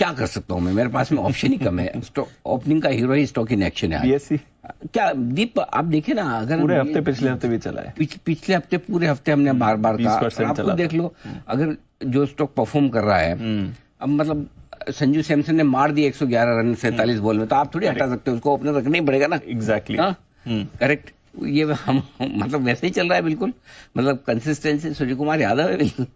क्या कर सकता हूँ मैं मेरे पास में ऑप्शन ही कम है ओपनिंग का हीरो ही स्टॉक इन एक्शन है क्या दीप आप देखे ना अगर पूरे हफ्ते पिछले हफ्ते भी चला है पिछ, पिछले हफ्ते पूरे हफ्ते हमने बार बार कहा आपको देख लो हम्म। अगर जो स्टॉक परफॉर्म कर रहा है हम्म। अब मतलब संजू सैमसन ने मार दिया 111 रन सैतालीस हम्म। बॉल में तो आप थोड़ी हटा सकते हो उसको ओपनर रखना ही पड़ेगा ना एग्जैक्टली हाँ? करेक्ट ये हम मतलब वैसे ही चल रहा है बिल्कुल मतलब कंसिस्टेंसी सूर्य कुमार यादव है बिल्कुल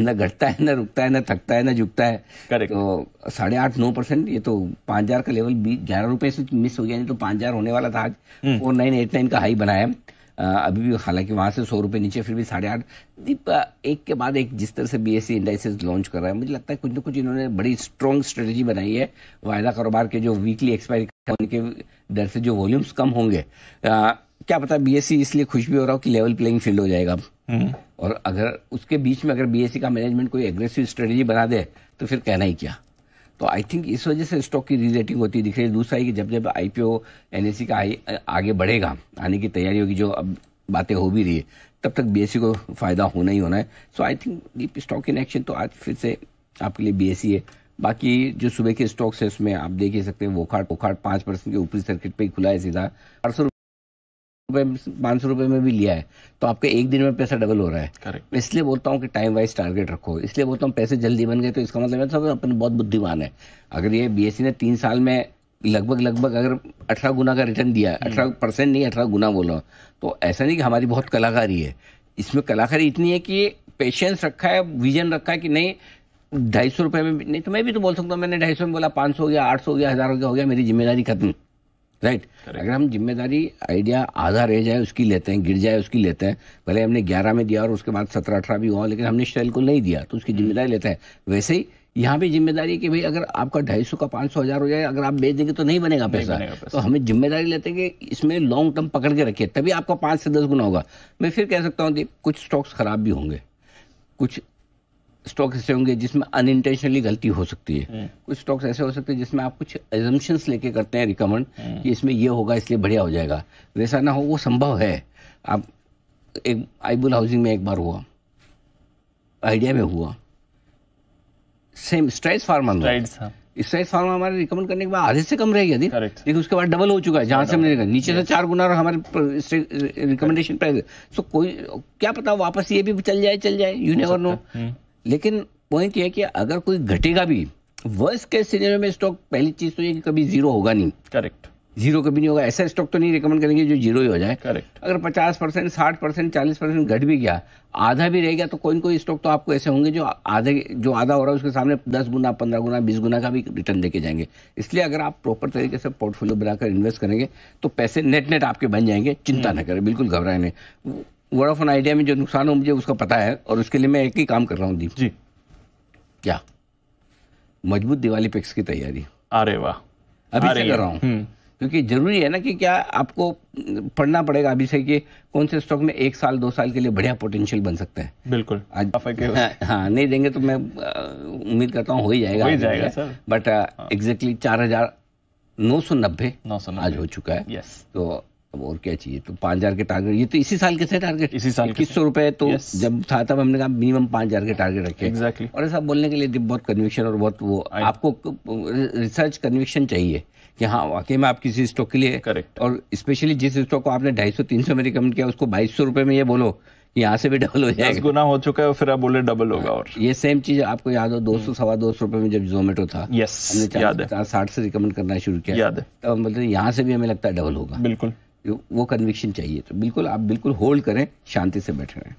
न घटता है न रुकता है न थकता है न झुकता है Correct. तो साढ़े आठ नौ परसेंट ये तो पांच हजार का लेवल बीस ग्यारह रुपए से मिस हो गया नहीं तो पांच हजार होने वाला था आज फोर नाइन एट नाइन का हाई बनाया अभी भी हालांकि वहां से सौ रुपए नीचे फिर भी साढ़े आठ दीप एक के बाद एक जिस तरह से बी एस इंडाइसेस लॉन्च कर रहा है मुझे लगता है कुछ ना कुछ इन्होंने बड़ी स्ट्रॉन्ग स्ट्रेटेजी बनाई है वायदा कारोबार के जो वीकली एक्सपायरी उनके के डर से जो वॉल्यूम्स कम होंगे क्या पता बी e इसलिए खुश भी हो रहा हो कि लेवल प्लेइंग फील्ड हो जाएगा हम्म। और अगर उसके बीच में अगर बीएससी का मैनेजमेंट कोई एग्रेसिव स्ट्रेटेजी बना दे तो फिर कहना ही क्या तो आई थिंक इस वजह से स्टॉक की रीरेटिंग होती दिख रही है दूसरा है कि जब जब आईपीओ एनएससी एन का आ, आगे बढ़ेगा आने की तैयारी होगी जो अब बातें हो भी रही है तब तक बी को फायदा होना ही होना है so I think stock in action तो आज फिर से आपके लिए बी है बाकी जो सुबह के स्टॉक्स है उसमें आप देख ही सकते हैं वोखाट वोखाट पांच परसेंट के ऊपरी सर्किट पे ही खुला है सीधा चार रुपए पाँच सौ रुपए में भी लिया है तो आपके एक दिन में पैसा डबल हो रहा है करेक्ट इसलिए बोलता हूँ कि टाइम वाइज टारगेट रखो इसलिए बोलता हूँ पैसे जल्दी बन गए तो इसका मतलब है सब अपन बहुत बुद्धिमान है अगर ये बी e ने तीन साल में लगभग लगभग अगर अठारह गुना का रिटर्न दिया है हम्म। अठारह परसेंट नहीं अठारह गुना बोला तो ऐसा नहीं कि हमारी बहुत कलाकारी है इसमें कलाकारी इतनी है कि पेशेंस रखा है विजन रखा है कि नहीं ढाई सौ रुपये में नहीं तो मैं भी तो बोल सकता हूँ मैंने ढाई सौ में बोला पाँच सौ हो गया आठ सौ हो गया हज़ार हो गया हो गया मेरी जिम्मेदारी खत्म राइट right. अगर हम जिम्मेदारी आइडिया आधा रह जाए उसकी लेते हैं गिर जाए उसकी लेते हैं भले हमने ग्यारह में दिया और उसके बाद सत्रह अठारह भी हुआ लेकिन हमने शेल को नहीं दिया तो उसकी hmm. जिम्मेदारी लेते हैं वैसे ही यहाँ भी जिम्मेदारी कि भाई अगर आपका ढाई सौ का पाँच सौ हजार हो जाए अगर आप बेच देंगे तो नहीं बनेगा पैसा, तो हमें जिम्मेदारी लेते हैं कि इसमें लॉन्ग टर्म पकड़ के रखिए तभी आपका पाँच से दस गुना होगा मैं फिर कह सकता हूँ कुछ स्टॉक्स खराब भी होंगे कुछ स्टॉक ऐसे होंगे जिसमें अनइंटेंशनली गलती हो सकती है हम्म। कुछ स्टॉक्स ऐसे हो सकते हैं जिसमें आप कुछ एजम्पन्स लेके करते हैं रिकमेंड हम्म। कि इसमें ये होगा इसलिए बढ़िया हो जाएगा वैसा ना हो वो संभव है आप एक आईबुल हाउसिंग में एक बार हुआ आइडिया में हुआ same Strides pharma Strides pharma हमारे रिकमेंड करने के बाद आधे से कम रहेगी यदि लेकिन उसके बाद डबल हो चुका है जहाँ से हमने नीचे से चार गुना हमारे रिकमेंडेशन प्राइस सो कोई क्या पता वापस ये भी चल जाए चल जाए यू नेवर नो लेकिन पॉइंट यह कि अगर कोई घटेगा भी वर्स्ट केस सिनेरियो में स्टॉक पहली चीज तो ये कि कभी जीरो होगा नहीं करेक्ट जीरो कभी नहीं होगा ऐसा स्टॉक तो नहीं रिकमेंड करेंगे जो जीरो ही हो जाए करेक्ट अगर पचास परसेंट साठ परसेंट चालीस परसेंट घट भी गया आधा भी रह गया तो कोई कोई स्टॉक तो आपको ऐसे होंगे जो आधे जो आधा हो रहा है उसके सामने दस गुना पंद्रह गुना बीस गुना का भी रिटर्न देके जाएंगे इसलिए अगर आप प्रॉपर तरीके से पोर्टफोलियो बनाकर इन्वेस्ट करेंगे तो पैसे नेट नेट आपके बन जाएंगे चिंता हम्म। न करें बिल्कुल घबराए नहीं वोडाफोन आइडिया में जो नुकसान हो मुझे उसका पता है और उसके लिए मैं एक ही काम कर रहा हूँ दीप जी क्या मजबूत दिवाली पिक्स की तैयारी अरे वाह अभी से कर रहा हूँ हम्म। क्योंकि जरूरी है ना कि क्या आपको पढ़ना पड़ेगा अभी से कि कौन से स्टॉक में एक साल दो साल के लिए बढ़िया पोटेंशियल बन सकते हैं बिल्कुल आज हाँ, हाँ नहीं देंगे तो मैं उम्मीद करता हूँ हो ही जाएगा ही जाएगा सर बट एग्जैक्टली हाँ। चार हजार नौ सौ नब्बे आज हो चुका है तो अब और क्या चाहिए तो पांच हजार के टारगेट ये तो इसी साल के थे टारगेट इसी साल इक्कीस सौ रुपए तो yes. जब था तब हमने कहा मिनिमम पांच हजार के टारगेट रखे exactly. और ऐसा बोलने के लिए बहुत कन्विक्शन और बहुत वो I... आपको रिसर्च कन्विक्शन चाहिए कि हाँ वाकई में आप किसी स्टॉक के लिए करेक्ट और स्पेशली जिस स्टॉक को आपने ढाई सौ तीन सौ में रिकमेंड किया उसको बाईस सौ रुपए में ये बोलो यहाँ से भी डबल हो जाएगा गुना हो चुका है और फिर आप बोले डबल होगा और ये सेम चीज आपको याद हो दो सौ सवा दो सौ रुपए में जब जोमेटो था यस हमने चार साठ से रिकमेंड करना शुरू किया याद है तो मतलब यहाँ से भी हमें लगता है डबल होगा बिल्कुल वो कन्विक्शन चाहिए तो बिल्कुल आप बिल्कुल होल्ड करें शांति से बैठे रहें